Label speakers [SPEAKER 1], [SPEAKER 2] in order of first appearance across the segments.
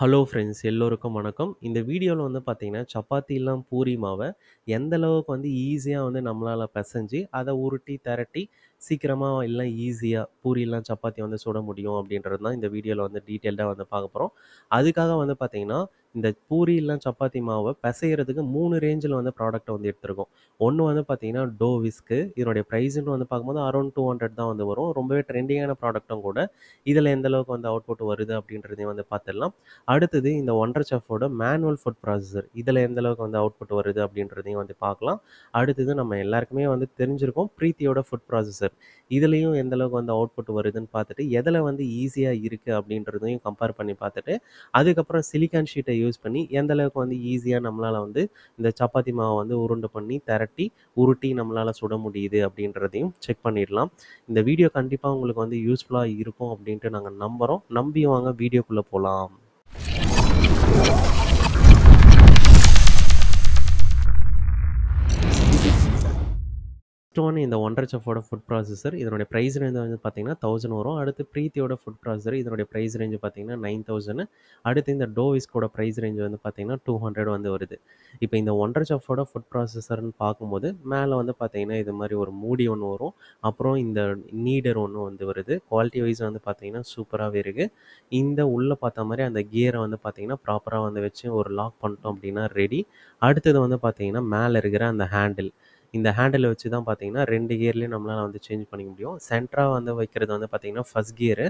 [SPEAKER 1] hello friends எல்லோருக்கும் வணக்கம் இந்த வீடியோவில் வந்து பார்த்திங்கன்னா சப்பாத்திலாம் பூரி மாவை எந்தளவுக்கு வந்து ஈஸியாக வந்து நம்மளால் பசைஞ்சு அதை உருட்டி திரட்டி சீக்கிரமாக எல்லாம் ஈஸியாக பூரியெல்லாம் சப்பாத்தி வந்து சுட முடியும் அப்படின்றது தான் இந்த வீடியோவில் வந்து டீட்டெயில்டாக வந்து பார்க்க போகிறோம் அதுக்காக வந்து பார்த்திங்கன்னா இந்த பூரியெல்லாம் சப்பாத்தி மாவை பிசைகிறதுக்கு மூணு ரேஞ்சில் வந்து ப்ராடக்ட்டை வந்து எடுத்திருக்கோம் ஒன்று வந்து பார்த்தீங்கன்னா டோ விஸ்க்கு இதனுடைய ப்ரைஸுன்னு வந்து பார்க்கும்போது அரௌண்ட் டூ ஹண்ட்ரட் தான் வந்து வரும் ரொம்பவே ட்ரெண்டிங்கான ப்ராடக்ட்டும் கூட இதில் எந்த அளவுக்கு வந்து அவுட்புட் வருது அப்படின்றதையும் வந்து பார்த்துடலாம் அடுத்தது இந்த ஒன்றரை செஃபோட மேனுவல் ஃபுட் ப்ராசஸர் இதில் எந்த அளவுக்கு வந்து அவுட்புட் வருது அப்படின்றதையும் வந்து பார்க்கலாம் அடுத்தது நம்ம எல்லாருக்குமே வந்து தெரிஞ்சிருக்கோம் பிரீத்தியோட ஃபுட் ப்ராசஸர் ப்ராசஸர் இதுலேயும் எந்தளவுக்கு வந்து வந்து அவுட்புட் வருதுன்னு பார்த்துட்டு எதில் வந்து ஈஸியாக இருக்குது அப்படின்றதையும் கம்பேர் பண்ணி பார்த்துட்டு அதுக்கப்புறம் சிலிக்கான் ஷீட்டை யூஸ் பண்ணி எந்தளவுக்கு வந்து ஈஸியாக நம்மளால் வந்து இந்த சப்பாத்தி மாவை வந்து உருண்டு பண்ணி திரட்டி உருட்டி நம்மளால் சுட முடியுது அப்படின்றதையும் செக் பண்ணிடலாம் இந்த வீடியோ கண்டிப்பாக உங்களுக்கு வந்து யூஸ்ஃபுல்லாக இருக்கும் அப்படின்ட்டு நாங்கள் நம்புகிறோம் நம்பி வாங்க வீடியோக்குள்ளே போகலாம் ஃபஸ்ட்டு ஒன் இந்த ஒன்றரை செஃபோட ஃபுட் ப்ராசஸர் இதனுடைய ப்ரைஸ் ரேஞ்ச் வந்து பார்த்தீங்கன்னா தௌசண்ட் வரும் அடுத்து ப்ரீத்தியோட ஃபுட் ப்ராசஸர் இதனுடைய ப்ரைஸ் ரேஞ்ச் பார்த்தீங்கன்னா நைன் தௌசண்ட் அடுத்து இந்த டோவிஸ்கோட ப்ரைஸ் ரேஞ்ச் வந்து பார்த்தீங்கன்னா டூ ஹண்ட்ரட் வந்து வருது இப்போ இந்த ஒன்றரை செஃபோட ஃபுட் ப்ராசஸர்னு பார்க்கும்போது மேலே வந்து பார்த்தீங்கன்னா இது மாதிரி ஒரு மூடி ஒன்று வரும் அப்புறம் இந்த நீடர் ஒன்று வந்து வருது குவாலிட்டி வைஸ் வந்து பார்த்தீங்கன்னா சூப்பராகவே இருக்குது இந்த உள்ளே பார்த்த மாதிரி அந்த கியரை வந்து பார்த்தீங்கன்னா ப்ராப்பராக வந்து வச்சு ஒரு லாக் பண்ணிட்டோம் அப்படின்னா ரெடி அடுத்தது வந்து பார்த்தீங்கன்னா மேலே இருக்கிற அந்த ஹேண்டில் இந்த ஹேண்டிலை வச்சு தான் பார்த்தீங்கன்னா ரெண்டு கியர்லேயும் நம்மளால் வந்து சேஞ்ச் பண்ணிக்க முடியும் சென்ட்ராக வந்து வைக்கிறது வந்து பார்த்திங்கன்னா ஃபஸ்ட் கியரு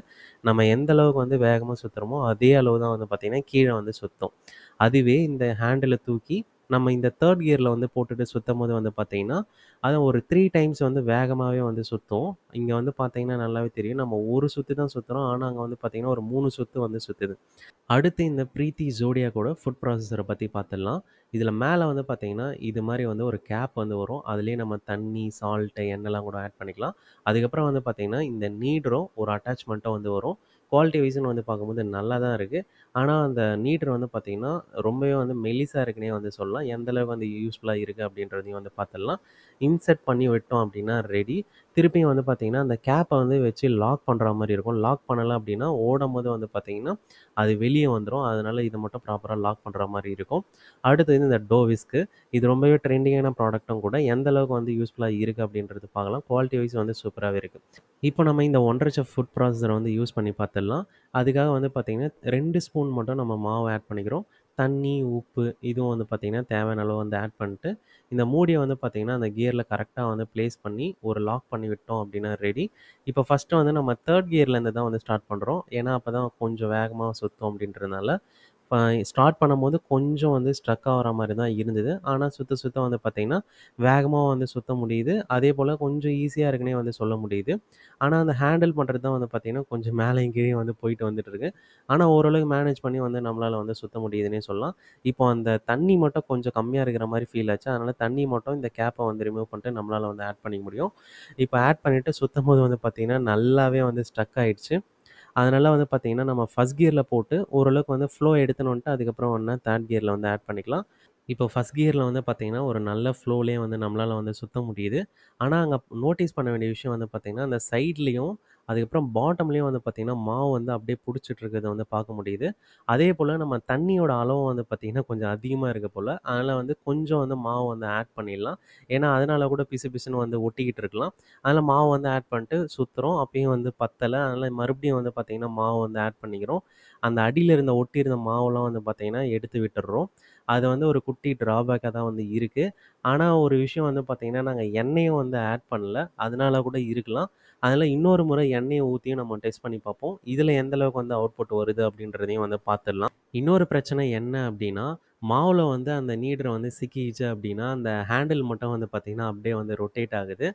[SPEAKER 1] நம்ம எந்த அளவுக்கு வந்து வேகமாக சுற்றுறோமோ அதே அளவு தான் வந்து பார்த்திங்கன்னா கீழே வந்து சுற்றும் அதுவே இந்த ஹேண்டிலை தூக்கி நம்ம இந்த தேர்ட் கியரில் வந்து போட்டுட்டு சுற்றும் போது வந்து பார்த்திங்கன்னா அதை ஒரு த்ரீ டைம்ஸ் வந்து வேகமாகவே வந்து சுற்றும் இங்கே வந்து பார்த்திங்கன்னா நல்லாவே தெரியும் நம்ம ஒரு சுற்று தான் சுற்றுறோம் ஆனால் அங்கே வந்து பார்த்திங்கன்னா ஒரு மூணு சுற்று வந்து சுற்றுது அடுத்து இந்த ப்ரீத்தி கூட ஃபுட் ப்ராசஸரை பற்றி பார்த்துடலாம் இதில் மேலே வந்து பார்த்திங்கன்னா இது மாதிரி வந்து ஒரு கேப் வந்து வரும் அதுலேயே நம்ம தண்ணி சால்ட்டு எண்ணெய்லாம் கூட ஆட் பண்ணிக்கலாம் அதுக்கப்புறம் வந்து பார்த்திங்கன்னா இந்த நீடரும் ஒரு அட்டாச்மெண்ட்டும் வந்து வரும் குவாலிட்டி வைஸ்னு வந்து பார்க்கும்போது நல்லா தான் இருக்குது ஆனால் அந்த நீட்டர் வந்து பார்த்திங்கன்னா ரொம்பவே வந்து மெலிசாக இருக்குன்னே வந்து சொல்லலாம் எந்தளவுக்கு வந்து யூஸ்ஃபுல்லாக இருக்குது அப்படின்றதையும் வந்து பார்த்துடலாம் இன்செர்ட் பண்ணி விட்டோம் அப்படின்னா ரெடி திருப்பியும் வந்து பார்த்திங்கன்னா அந்த கேப்பை வந்து வச்சு லாக் பண்ணுற மாதிரி இருக்கும் லாக் பண்ணலை அப்படின்னா ஓடும் போது வந்து பார்த்திங்கன்னா அது வெளியே வந்துடும் அதனால் இதை மட்டும் ப்ராப்பராக லாக் பண்ணுற மாதிரி இருக்கும் அடுத்தது இந்த டோவிஸ்க்கு இது ரொம்பவே ட்ரெண்டிங்கான ப்ராடக்ட்டும் கூட எந்த அளவுக்கு வந்து யூஸ்ஃபுல்லாக இருக்குது அப்படின்றது பார்க்கலாம் குவாலிட்டி வைஸ் வந்து சூப்பராகவே இருக்குது இப்போ நம்ம இந்த ஒன்றரை செஃப் ஃபுட் ப்ராசஸரை வந்து யூஸ் பண்ணி பார்த்துடலாம் அதுக்காக வந்து பார்த்திங்கன்னா ரெண்டு ஸ்பூன் மட்டும் நம்ம மாவு ஆட் பண்ணிக்கிறோம் தண்ணி உப்பு இதுவும் வந்து பார்த்திங்கன்னா தேவையான அளவு வந்து ஆட் பண்ணிட்டு இந்த மூடியை வந்து பார்த்திங்கன்னா அந்த கியரில் கரெக்டாக வந்து ப்ளேஸ் பண்ணி ஒரு லாக் பண்ணி விட்டோம் அப்படின்னா ரெடி இப்போ ஃபஸ்ட்டு வந்து நம்ம தேர்ட் கியர்லேருந்து தான் வந்து ஸ்டார்ட் பண்ணுறோம் ஏன்னா அப்போ தான் கொஞ்சம் வேகமாக சுற்றும் அப்படின்றதுனால ஸ்டார்ட் பண்ணும்போது கொஞ்சம் வந்து ஸ்ட்ரக் ஆகிற மாதிரி தான் இருந்தது ஆனால் சுத்த சுத்தம் வந்து பார்த்திங்கன்னா வேகமாக வந்து சுத்த முடியுது அதே போல் கொஞ்சம் ஈஸியாக இருக்குன்னே வந்து சொல்ல முடியுது ஆனால் அந்த ஹேண்டில் பண்ணுறது தான் வந்து பார்த்திங்கன்னா கொஞ்சம் மேலே இங்கேயும் வந்து போயிட்டு வந்துட்டுருக்கு ஆனால் ஓரளவுக்கு மேனேஜ் பண்ணி வந்து நம்மளால் வந்து சுத்த முடியுதுன்னே சொல்லலாம் இப்போ அந்த தண்ணி மட்டும் கொஞ்சம் கம்மியாக இருக்கிற மாதிரி ஃபீல் ஆச்சு அதனால் தண்ணி மட்டும் இந்த கேப்பை வந்து ரிமூவ் பண்ணிட்டு நம்மளால் வந்து ஆட் பண்ணிக்க முடியும் இப்போ ஆட் பண்ணிவிட்டு சுற்றும் போது வந்து பார்த்திங்கன்னா நல்லாவே வந்து ஸ்ட்ரக் ஆகிடுச்சு அதனால் வந்து பார்த்திங்கன்னா நம்ம ஃபஸ்ட் கியரில் போட்டு ஓரளவுக்கு வந்து ஃப்ளோ எடுத்துனோன்ட்டு அதுக்கப்புறம் ஒன்றா தேர்ட் கியரில் வந்து ஆட் பண்ணிக்கலாம் இப்போ ஃபஸ்ட் கியரில் வந்து பார்த்திங்கன்னா ஒரு நல்ல ஃப்ளோலேயே வந்து நம்மளால் வந்து சுத்த முடியுது ஆனால் அங்கே நோட்டீஸ் பண்ண வேண்டிய விஷயம் வந்து பார்த்திங்கன்னா அந்த சைட்லேயும் அதுக்கப்புறம் பாட்டம்லேயும் வந்து பார்த்திங்கன்னா மாவு வந்து அப்படியே பிடிச்சிட்ருக்கிறத வந்து பார்க்க முடியுது அதே போல் நம்ம தண்ணியோட அளவு வந்து பார்த்திங்கன்னா கொஞ்சம் அதிகமாக இருக்க போல் அதனால் வந்து கொஞ்சம் வந்து மாவு வந்து ஆட் பண்ணிடலாம் ஏன்னா அதனால் கூட பிசு பிசுன்னு வந்து ஒட்டிக்கிட்டு இருக்கலாம் அதனால் மாவு வந்து ஆட் பண்ணிட்டு சுற்றுறோம் அப்பயும் வந்து பத்தலை அதனால் மறுபடியும் வந்து பார்த்திங்கன்னா மாவு வந்து ஆட் பண்ணிக்கிறோம் அந்த அடியில் இருந்த ஒட்டி இருந்த மாவெல்லாம் வந்து பார்த்திங்கன்னா எடுத்து விட்டுடுறோம் அது வந்து ஒரு குட்டி ட்ராபேக்காக தான் வந்து இருக்குது ஆனால் ஒரு விஷயம் வந்து பார்த்திங்கன்னா நாங்கள் எண்ணெயும் வந்து ஆட் பண்ணல அதனால கூட இருக்கலாம் அதில் இன்னொரு முறை எண்ணெயை ஊற்றியும் நம்ம டெஸ்ட் பண்ணி பார்ப்போம் இதில் எந்தளவுக்கு வந்து அவுட்புட் வருது அப்படின்றதையும் வந்து பார்த்துடலாம் இன்னொரு பிரச்சனை என்ன அப்படின்னா மாவில் வந்து அந்த நீடரை வந்து சிக்கிச்சு அப்படின்னா அந்த ஹேண்டில் மட்டும் வந்து பார்த்திங்கன்னா அப்படியே வந்து ரொட்டேட் ஆகுது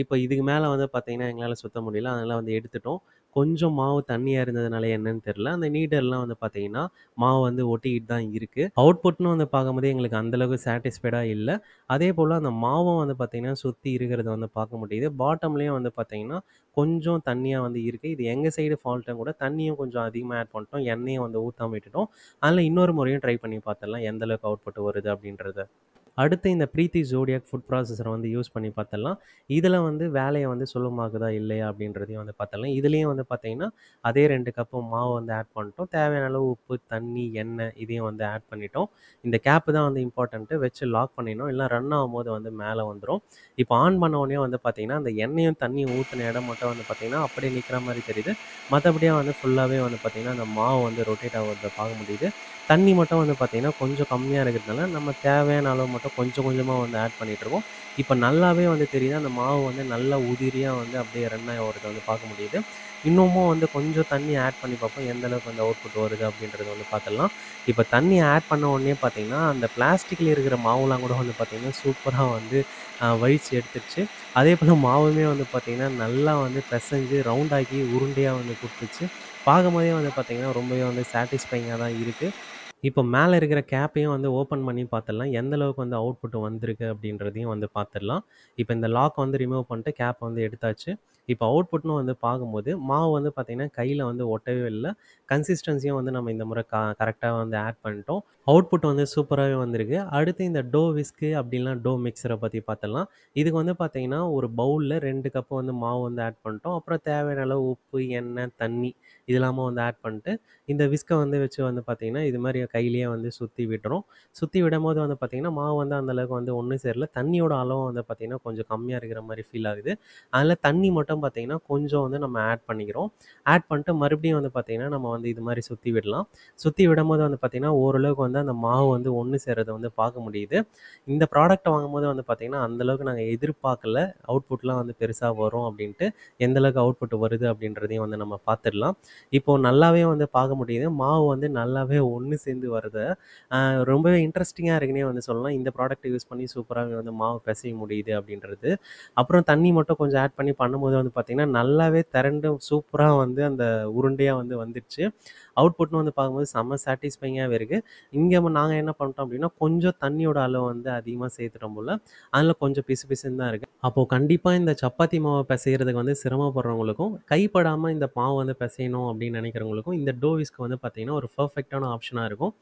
[SPEAKER 1] இப்போ இதுக்கு மேலே வந்து பார்த்திங்கன்னா எங்களால் சுற்ற முடியல அதனால் வந்து எடுத்துட்டோம் கொஞ்சம் மாவு தண்ணியாக இருந்ததுனால என்னன்னு தெரில அந்த நீடெல்லாம் வந்து பார்த்தீங்கன்னா மாவு வந்து ஒட்டிக்கிட்டு தான் இருக்குது அவுட்புட்னு வந்து பார்க்கும்போது எங்களுக்கு அந்தளவுக்கு சாட்டிஸ்ஃபைடாக இல்லை அதே போல் அந்த மாவும் வந்து பார்த்திங்கன்னா சுற்றி இருக்கிறத வந்து பார்க்க முடியுது பாட்டம்லேயும் வந்து பார்த்திங்கன்னா கொஞ்சம் தண்ணியாக வந்து இருக்குது இது எங்கள் சைடு ஃபால்ட்டும் கூட தண்ணியும் கொஞ்சம் அதிகமாக ஆட் பண்ணிட்டோம் எண்ணெயும் வந்து ஊற்றாம விட்டுட்டோம் அதில் இன்னொரு முறையும் ட்ரை பண்ணி பார்த்துடலாம் எந்தளவுக்கு அவுட்புட் வருது அப்படின்றத அடுத்து இந்த பிரீத்தி ஜோடியாக் ஃபுட் ப்ராசஸரை வந்து யூஸ் பண்ணி பார்த்தலாம் இதில் வந்து வேலையை வந்து சுலபமாகுதா இல்லையா அப்படின்றதையும் வந்து பார்த்தலாம் இதுலேயும் வந்து பார்த்தீங்கன்னா அதே ரெண்டு கப்பு மாவு வந்து ஆட் பண்ணிட்டோம் தேவையான அளவு உப்பு தண்ணி எண்ணெய் இதையும் வந்து ஆட் பண்ணிட்டோம் இந்த கேப்பு தான் வந்து இம்பார்ட்டண்ட்டு வச்சு லாக் பண்ணிடணும் இல்லை ரன் ஆகும்போது வந்து மேலே வந்துடும் இப்போ ஆன் பண்ண உடனே வந்து பார்த்தீங்கன்னா அந்த எண்ணெயும் தண்ணியும் ஊற்றின இடம் மட்டும் வந்து பார்த்தீங்கன்னா அப்படியே நிற்கிற மாதிரி தெரியுது மற்றபடியாக வந்து ஃபுல்லாகவே வந்து பார்த்திங்கன்னா அந்த மாவு வந்து ரொட்டேட் ஆகிறத பார்க்க முடியுது தண்ணி மட்டும் வந்து பார்த்திங்கன்னா கொஞ்சம் கம்மியாக இருக்கிறதுனால நம்ம தேவையான அளவு மட்டும் கொஞ்சம் கொஞ்சமாக வந்து ஆட் பண்ணிகிட்ருக்கோம் இப்போ நல்லாவே வந்து தெரியுது அந்த மாவு வந்து நல்லா உதிரியாக வந்து அப்படியே ரன் வருது வந்து பார்க்க முடியுது இன்னமும் வந்து கொஞ்சம் தண்ணி ஆட் பண்ணி பார்ப்போம் எந்தளவுக்கு வந்து அவுட் புட் வருது அப்படின்றத வந்து பார்த்துடலாம் இப்போ தண்ணி ஆட் பண்ண உடனே பார்த்திங்கன்னா அந்த பிளாஸ்டிக்கில் இருக்கிற மாவுலாம் கூட வந்து பார்த்திங்கன்னா சூப்பராக வந்து வழித்து எடுத்துருச்சு அதே போல் மாவுமே வந்து பார்த்திங்கன்னா நல்லா வந்து பிசைஞ்சு ரவுண்டாக்கி உருண்டையாக வந்து கொடுத்துச்சு பார்க்கும்போதே வந்து பார்த்தீங்கன்னா ரொம்பவே வந்து சாட்டிஸ்ஃபைங்காக தான் இருக்குது இப்போ மேலே இருக்கிற கேப்பையும் வந்து ஓப்பன் பண்ணி பார்த்துடலாம் எந்த அளவுக்கு வந்து அவுட்புட் வந்திருக்கு அப்படின்றதையும் வந்து பார்த்துடலாம் இப்போ இந்த லாக் வந்து ரிமூவ் பண்ணிட்டு கேப் வந்து எடுத்தாச்சு இப்போ அவுட்புட்னு வந்து பார்க்கும்போது மாவு வந்து பார்த்திங்கன்னா கையில் வந்து ஒட்டவே இல்லை கன்சிஸ்டன்சியும் வந்து நம்ம இந்த முறை க கரெக்டாக வந்து ஆட் பண்ணிட்டோம் அவுட்புட் வந்து சூப்பராகவே வந்திருக்கு அடுத்து இந்த டோ விஸ்க்கு அப்படின்லாம் டோ மிக்சரை பற்றி பார்த்தலாம் இதுக்கு வந்து பார்த்திங்கன்னா ஒரு பவுலில் ரெண்டு கப்பு வந்து மாவு வந்து ஆட் பண்ணிட்டோம் அப்புறம் தேவையான அளவு உப்பு எண்ணெய் தண்ணி இதெல்லாமல் வந்து ஆட் பண்ணிட்டு இந்த விஸ்கை வந்து வச்சு வந்து பார்த்திங்கன்னா இது மாதிரி கையிலேயே வந்து சுற்றி விடுறோம் சுற்றி விடும் போது வந்து பார்த்திங்கன்னா மாவு வந்து அந்தளவுக்கு வந்து ஒன்றும் சேரல தண்ணியோட அளவு வந்து பார்த்தீங்கன்னா கொஞ்சம் கம்மியாக இருக்கிற மாதிரி ஃபீல் ஆகுது அதில் தண்ணி மட்டும் மட்டும் பார்த்தீங்கன்னா கொஞ்சம் வந்து நம்ம ஆட் பண்ணிக்கிறோம் ஆட் பண்ணிட்டு மறுபடியும் வந்து பார்த்தீங்கன்னா நம்ம வந்து இது மாதிரி சுற்றி விடலாம் சுற்றி விடும்போது வந்து பார்த்தீங்கன்னா ஓரளவுக்கு வந்து அந்த மாவு வந்து ஒன்று சேரதை வந்து பார்க்க முடியுது இந்த ப்ராடக்ட் வாங்கும்போது வந்து பார்த்தீங்கன்னா அந்தளவுக்கு நாங்கள் எதிர்பார்க்கல அவுட்புட்லாம் வந்து பெருசாக வரும் அப்படின்ட்டு எந்தளவுக்கு அவுட்புட் வருது அப்படின்றதையும் வந்து நம்ம பார்த்துடலாம் இப்போது நல்லாவே வந்து பார்க்க முடியுது மாவு வந்து நல்லாவே ஒன்று சேர்ந்து வருது ரொம்பவே இன்ட்ரெஸ்டிங்காக இருக்குன்னே வந்து சொல்லலாம் இந்த ப்ராடக்ட் யூஸ் பண்ணி சூப்பராக வந்து மாவு பிசைய முடியுது அப்படின்றது அப்புறம் தண்ணி மட்டும் கொஞ்சம் ஆட் பண்ணி பண்ணும்போது வந்து வந்து பார்த்திங்கன்னா நல்லாவே திரண்டு சூப்பராக வந்து அந்த உருண்டையாக வந்து வந்துடுச்சு அவுட்புட்னு வந்து பார்க்கும்போது செம்ம சாட்டிஸ்ஃபைங்காகவே இருக்குது இங்கே நாங்கள் என்ன பண்ணிட்டோம் அப்படின்னா கொஞ்சம் தண்ணியோட அளவு வந்து அதிகமாக சேர்த்துட்டோம் போல் அதில் கொஞ்சம் பிசு பிசுன்னு தான் இருக்குது அப்போது கண்டிப்பாக இந்த சப்பாத்தி மாவை பிசைகிறதுக்கு வந்து சிரமப்படுறவங்களுக்கும் கைப்படாமல் இந்த மாவு வந்து பிசையணும் அப்படின்னு நினைக்கிறவங்களுக்கும் இந்த டோவிஸ்க்கு வந்து பார்த்திங்கன்னா ஒரு பர்ஃபெக்டான ஆப்ஷனாக இருக்கும்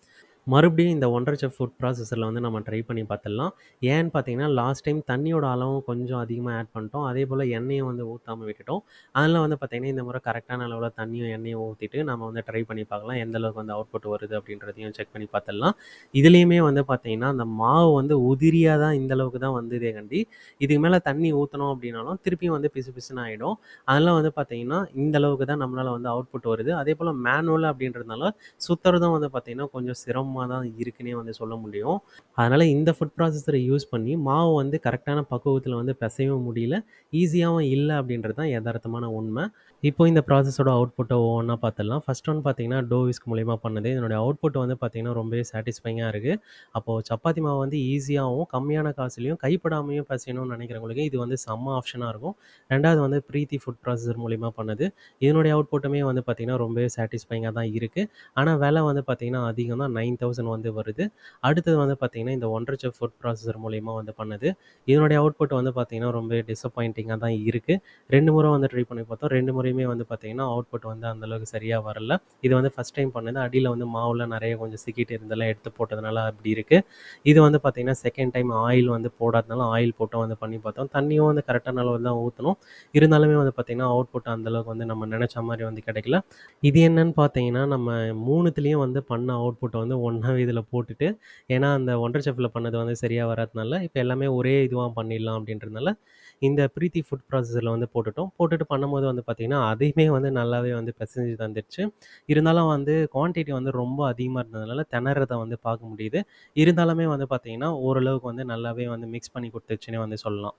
[SPEAKER 1] மறுபடியும் இந்த ஒன்றரை செஃப் ஃபுட் ப்ராசஸரில் வந்து நம்ம ட்ரை பண்ணி பார்த்துடலாம் ஏன்னு பார்த்தீங்கன்னா லாஸ்ட் டைம் தண்ணியோட அளவும் கொஞ்சம் அதிகமாக ஆட் பண்ணிட்டோம் அதே போல் எண்ணெயும் வந்து ஊற்றாமல் விட்டுட்டோம் அதில் வந்து பார்த்திங்கன்னா இந்த முறை கரெக்டான அளவில் தண்ணியும் எண்ணெயும் ஊற்றிட்டு நம்ம வந்து ட்ரை பண்ணி பார்க்கலாம் எந்த அளவுக்கு வந்து அவுட்புட் வருது அப்படின்றதையும் செக் பண்ணி பார்த்துடலாம் இதுலேயுமே வந்து பார்த்தீங்கன்னா அந்த மாவு வந்து உதிரியாக தான் இந்த அளவுக்கு தான் வந்ததே கண்டி இதுக்கு மேலே தண்ணி ஊற்றணும் அப்படின்னாலும் திருப்பியும் வந்து பிசு பிசுன்னு ஆகிடும் அதெல்லாம் வந்து பார்த்திங்கன்னா இந்த அளவுக்கு தான் நம்மளால் வந்து அவுட்புட் வருது அதே போல் மேனுவல் அப்படின்றதுனால சுற்றுறதும் வந்து பார்த்திங்கன்னா கொஞ்சம் சிரமம் அதிகமாக தான் இருக்குன்னே வந்து சொல்ல முடியும் அதனால் இந்த ஃபுட் ப்ராசஸரை யூஸ் பண்ணி மாவு வந்து கரெக்டான பக்குவத்தில் வந்து பிசையவும் முடியல ஈஸியாகவும் இல்லை அப்படின்றது தான் யதார்த்தமான உண்மை இப்போ இந்த ப்ராசஸோட அவுட்புட்டை ஒவ்வொன்றா பார்த்துடலாம் ஃபஸ்ட் ஒன் பார்த்தீங்கன்னா டோவிஸ்க் மூலிமா பண்ணது இதனுடைய அவுட்புட் வந்து பார்த்திங்கன்னா ரொம்பவே சாட்டிஸ்ஃபைங்காக இருக்குது அப்போது சப்பாத்தி மாவு வந்து ஈஸியாகவும் கம்மியான காசுலையும் கைப்படாமையும் பசையணும்னு நினைக்கிறவங்களுக்கு இது வந்து செம்ம ஆப்ஷனாக இருக்கும் ரெண்டாவது வந்து ப்ரீத்தி ஃபுட் ப்ராசஸர் மூலிமா பண்ணது இதனுடைய அவுட்புட்டுமே வந்து பார்த்திங்கன்னா ரொம்பவே சாட்டிஸ்ஃபைங்காக தான் இருக்குது ஆனால் விலை வந்து பார்த்திங்கன்னா அதிகம் தான் நைன் தௌசண்ட் வந்து வருது அடுத்தது வந்து பார்த்திங்கன்னா இந்த ஒன்றரை ஃபுட் ப்ராசஸர் மூலயமா வந்து பண்ணுது இதனுடைய அவுட்புட் வந்து பார்த்திங்கன்னா ரொம்ப டிசப்பாயிண்டிங்காக தான் இருக்குது ரெண்டு முறை வந்து ட்ரை பண்ணி பார்த்தோம் ரெண்டு முறையுமே வந்து பார்த்திங்கன்னா அவுட்புட் வந்து அந்தளவுக்கு சரியாக வரல இது வந்து ஃபஸ்ட் டைம் பண்ணது அடியில் வந்து மாவில் நிறைய கொஞ்சம் சிக்கிட்டு இருந்தெல்லாம் எடுத்து போட்டதுனால அப்படி இருக்குது இது வந்து பார்த்திங்கன்னா செகண்ட் டைம் ஆயில் வந்து போடாதனால ஆயில் போட்டும் வந்து பண்ணி பார்த்தோம் தண்ணியும் வந்து கரெக்டான அளவு தான் ஊற்றணும் இருந்தாலுமே வந்து பார்த்திங்கன்னா அவுட்புட் அந்தளவுக்கு வந்து நம்ம நினச்ச மாதிரி வந்து கிடைக்கல இது என்னன்னு பார்த்தீங்கன்னா நம்ம மூணுத்துலேயும் வந்து பண்ண அவுட்புட் வந்து ஒன் பண்ணால் இதில் போட்டுட்டு ஏன்னா அந்த ஒண்டர் செஃப்பில் பண்ணது வந்து சரியாக வராதனால இப்போ எல்லாமே ஒரே இதுவாக பண்ணிடலாம் அப்படின்றதுனால இந்த பிரீத்தி ஃபுட் ப்ராசஸரில் வந்து போட்டுட்டோம் போட்டுட்டு பண்ணும்போது வந்து பார்த்திங்கன்னா அதையுமே வந்து நல்லாவே வந்து பிசைஞ்சு தந்துடுச்சு இருந்தாலும் வந்து குவான்டிட்டி வந்து ரொம்ப அதிகமாக இருந்ததுனால திணறதை வந்து பார்க்க முடியுது இருந்தாலுமே வந்து பார்த்திங்கன்னா ஓரளவுக்கு வந்து நல்லாவே வந்து மிக்ஸ் பண்ணி கொடுத்துருச்சுன்னே வந்து சொல்லலாம்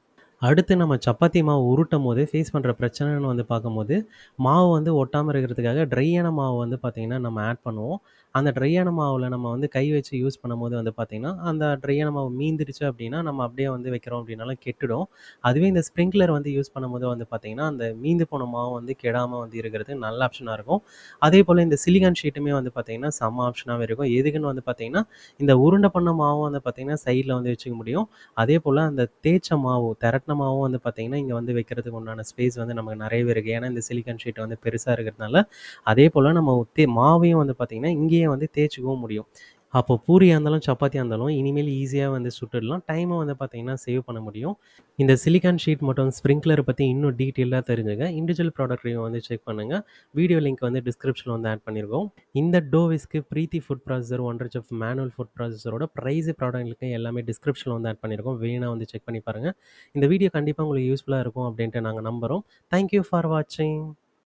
[SPEAKER 1] அடுத்து நம்ம சப்பாத்தி மாவு உருட்டும் போது ஃபேஸ் பண்ணுற பிரச்சனைன்னு வந்து பார்க்கும்போது மாவு வந்து ஒட்டாமல் இருக்கிறதுக்காக ட்ரையான மாவு வந்து பார்த்திங்கன்னா நம்ம ஆட் பண்ணுவோம் அந்த ட்ரையான மாவில் நம்ம வந்து கை வச்சு யூஸ் பண்ணும்போது வந்து பார்த்திங்கன்னா அந்த ட்ரையான மாவு மீந்துருச்சு அப்படின்னா நம்ம அப்படியே வந்து வைக்கிறோம் அப்படின்னாலும் கெட்டுடும் அதுவே இந்த ஸ்ப்ரிங்க்லர் வந்து யூஸ் பண்ணும்போது வந்து பார்த்திங்கன்னா அந்த மீந்து போன மாவு வந்து கெடாமல் வந்து இருக்கிறது நல்ல ஆப்ஷனாக இருக்கும் அதே போல் இந்த சிலிகான் ஷீட்டுமே வந்து பார்த்திங்கன்னா செம்ம ஆப்ஷனாகவே இருக்கும் எதுக்குன்னு வந்து பார்த்திங்கன்னா இந்த உருண்டை பண்ண மாவும் வந்து பார்த்திங்கன்னா சைடில் வந்து வச்சுக்க முடியும் அதே போல் அந்த தேய்ச்ச மாவு திரட்ட பட்னமாவும் வந்து பார்த்திங்கன்னா இங்கே வந்து வைக்கிறதுக்கு உண்டான ஸ்பேஸ் வந்து நமக்கு நிறையவே இருக்குது ஏன்னா இந்த சிலிக்கன் ஷீட் வந்து பெருசாக இருக்கிறதுனால அதே போல் நம்ம மாவையும் வந்து பார்த்திங்கன்னா இங்கேயே வந்து தேய்ச்சிக்கவும் முடியும் அப்போ பூரியாக இருந்தாலும் சப்பாத்தியாக இருந்தாலும் இனிமேல் ஈஸியாக வந்து சுட்டுடலாம் டைமை வந்து பார்த்தீங்கன்னா சேவ் பண்ண முடியும் இந்த சிலிக்கான் ஷீட் மட்டும் ஸ்ப்ரிங்க்லரை பற்றி இன்னும் டீட்டெயிலாக தெரிஞ்சுங்க இண்டிவிஜுவல் ப்ராடக்ட் வந்து செக் பண்ணுங்கள் வீடியோ லிங்க் வந்து டிஸ்கிரிப்ஷனில் வந்து ஆட் பண்ணியிருக்கோம் இந்த டோவிஸ்க்கு ப்ரீத்தி ஃபுட் ப்ராசஸர் ஒன்றரை செஃப் மேனுவல் ஃபுட் ப்ராசஸரோட ப்ரைஸ் ப்ராடக்ட்டுக்கு எல்லாமே டிஸ்கிரிப்ஷனில் வந்து ஆட் பண்ணியிருக்கோம் வேணால் வந்து செக் பண்ணி பாருங்கள் இந்த வீடியோ கண்டிப்பாக உங்களுக்கு யூஸ்ஃபுல்லாக இருக்கும் அப்படின்ட்டு நாங்கள் நம்புகிறோம் தேங்க்யூ ஃபார் வாட்சிங்